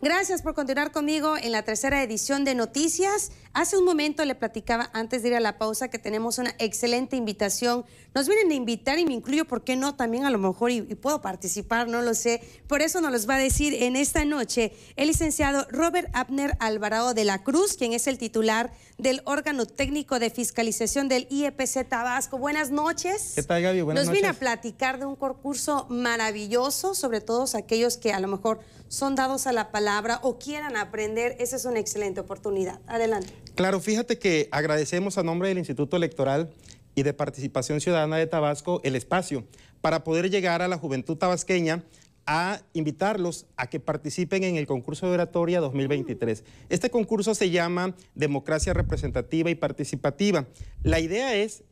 Gracias por continuar conmigo en la tercera edición de Noticias. Hace un momento le platicaba antes de ir a la pausa que tenemos una excelente invitación. Nos vienen a invitar y me incluyo, ¿por qué no? También a lo mejor y, puedo participar, no lo sé. Por eso nos los va a decir en esta noche el licenciado Robert Abner Alvarado de la Cruz, quien es el titular del órgano técnico de fiscalización del IEPC Tabasco. Buenas noches. ¿Qué tal, Gaby? Buenas noches. Nos viene a platicar de un concurso maravilloso, sobre todos aquellos que a lo mejor son dados a la palabra o quieran aprender, esa es una excelente oportunidad. Adelante. Claro, fíjate que agradecemos a nombre del Instituto Electoral y de Participación Ciudadana de Tabasco el espacio para poder llegar a la juventud tabasqueña a invitarlos a que participen en el concurso de oratoria 2023. Mm. Este concurso se llama Democracia Representativa y Participativa. La idea es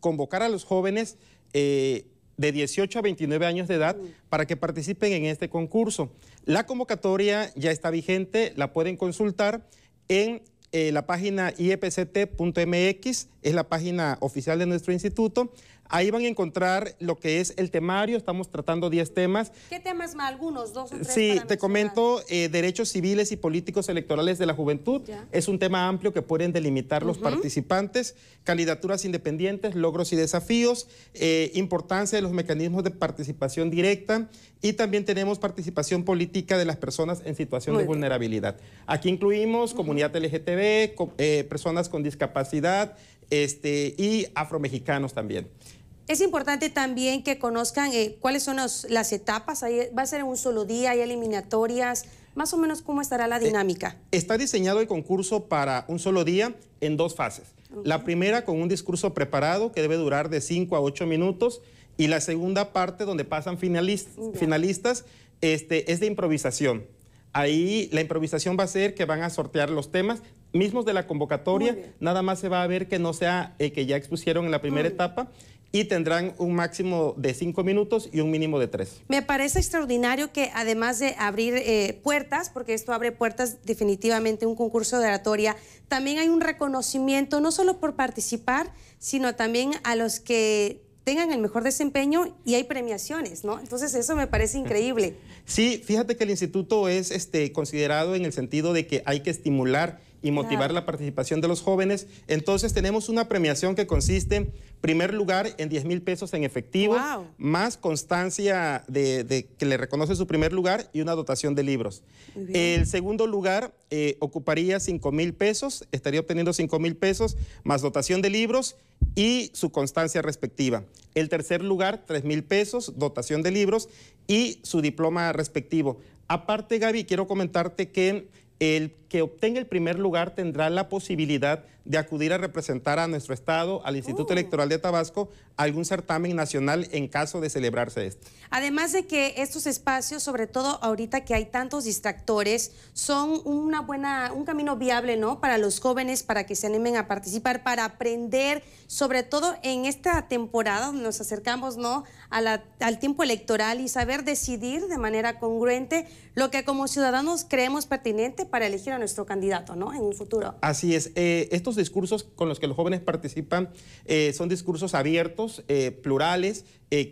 convocar a los jóvenes eh, de 18 a 29 años de edad para que participen en este concurso. La convocatoria ya está vigente, la pueden consultar en eh, la página iepct.mx, es la página oficial de nuestro instituto. Ahí van a encontrar lo que es el temario, estamos tratando 10 temas. ¿Qué temas más? Algunos, dos o tres. Sí, te comento, eh, derechos civiles y políticos electorales de la juventud. Es un tema amplio que pueden delimitar los participantes, candidaturas independientes, logros y desafíos, eh, importancia de los mecanismos de participación directa y también tenemos participación política de las personas en situación de vulnerabilidad. Aquí incluimos comunidad LGTB, eh, personas con discapacidad, este, y afromexicanos también. Es importante también que conozcan eh, cuáles son las etapas. va a ser en un solo día, hay eliminatorias. Más o menos, ¿cómo estará la eh, dinámica? está diseñado el concurso para un solo día en dos fases. La primera con un discurso preparado que debe durar de 5 a 8 minutos y la segunda parte donde pasan finalistas este, es de improvisación. Ahí la improvisación va a ser que van a sortear los temas mismos de la convocatoria, nada más se va a ver que no sea el eh, que ya expusieron en la primera etapa y tendrán un máximo de cinco minutos y un mínimo de tres. Me parece extraordinario que además de abrir eh, puertas, porque esto abre puertas definitivamente un concurso de oratoria, también hay un reconocimiento no solo por participar, sino también a los que tengan el mejor desempeño y hay premiaciones, ¿no? Entonces eso me parece increíble. Sí, fíjate que el instituto es este, considerado en el sentido de que hay que estimular y motivar la participación de los jóvenes. Entonces tenemos una premiación que consiste, primer lugar, en 10 mil pesos en efectivo, más constancia de, que le reconoce su primer lugar y una dotación de libros. El segundo lugar eh, ocuparía 5 mil pesos, estaría obteniendo 5 mil pesos, más dotación de libros y su constancia respectiva. El tercer lugar, 3 mil pesos, dotación de libros y su diploma respectivo. Aparte, Gaby, quiero comentarte que el que obtenga el primer lugar tendrá la posibilidad de acudir a representar a nuestro Estado, al Instituto oh. Electoral de Tabasco, algún certamen nacional en caso de celebrarse esto. Además de que estos espacios, sobre todo ahorita que hay tantos distractores, son una buena, un camino viable ¿no? para los jóvenes, para que se animen a participar, para aprender, sobre todo en esta temporada donde nos acercamos ¿no? al tiempo electoral y saber decidir de manera congruente lo que como ciudadanos creemos pertinente para elegir a nuestro candidato ¿no? en un futuro. Así es. Eh, estos discursos con los que los jóvenes participan eh, son discursos abiertos, eh, plurales,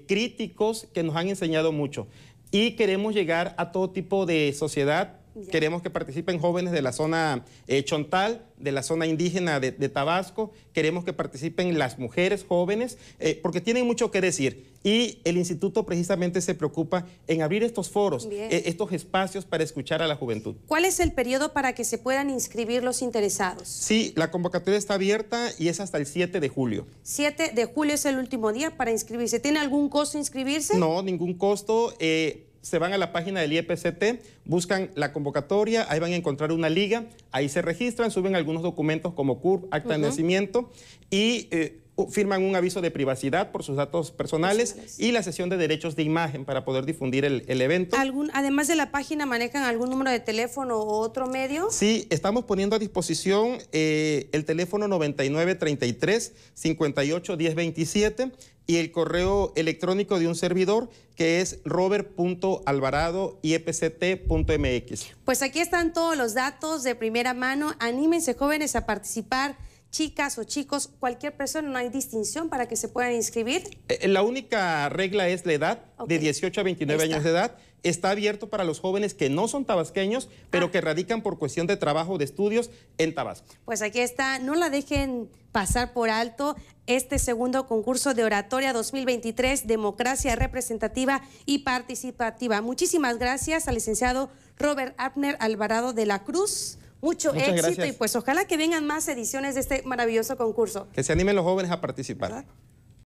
críticos, que nos han enseñado mucho. Y queremos llegar a todo tipo de sociedad Queremos que participen jóvenes de la zona eh, Chontal, de la zona indígena de, Tabasco. Queremos que participen las mujeres jóvenes, eh, porque tienen mucho que decir. Y el instituto precisamente se preocupa en abrir estos foros, eh, estos espacios para escuchar a la juventud. ¿Cuál es el periodo para que se puedan inscribir los interesados? Sí, la convocatoria está abierta y es hasta el 7 de julio. 7 de julio es el último día para inscribirse. ¿Tiene algún costo inscribirse? No, ningún costo se van a la página del IEPCT, buscan la convocatoria, ahí van a encontrar una liga, ahí se registran, suben algunos documentos como CURP, acta de nacimiento y eh, firman un aviso de privacidad por sus datos personales, y la sesión de derechos de imagen para poder difundir el, evento. además de la página, ¿manejan algún número de teléfono o otro medio? Sí, estamos poniendo a disposición eh, el teléfono 9933-581027 y el correo electrónico de un servidor que es e mx. Pues aquí están todos los datos de primera mano. Anímense jóvenes a participar chicas o chicos, cualquier persona, no hay distinción para que se puedan inscribir. Eh, eh, la única regla es la edad, de 18 a 29 años de edad. Está abierto para los jóvenes que no son tabasqueños, pero ah. que radican por cuestión de trabajo, de estudios en Tabasco. Pues aquí está, no la dejen pasar por alto este segundo concurso de oratoria 2023, democracia representativa y participativa. Muchísimas gracias al licenciado Robert Abner Alvarado de la Cruz mucho éxito y pues ojalá que vengan más ediciones de este maravilloso concurso. Que se animen los jóvenes a participar.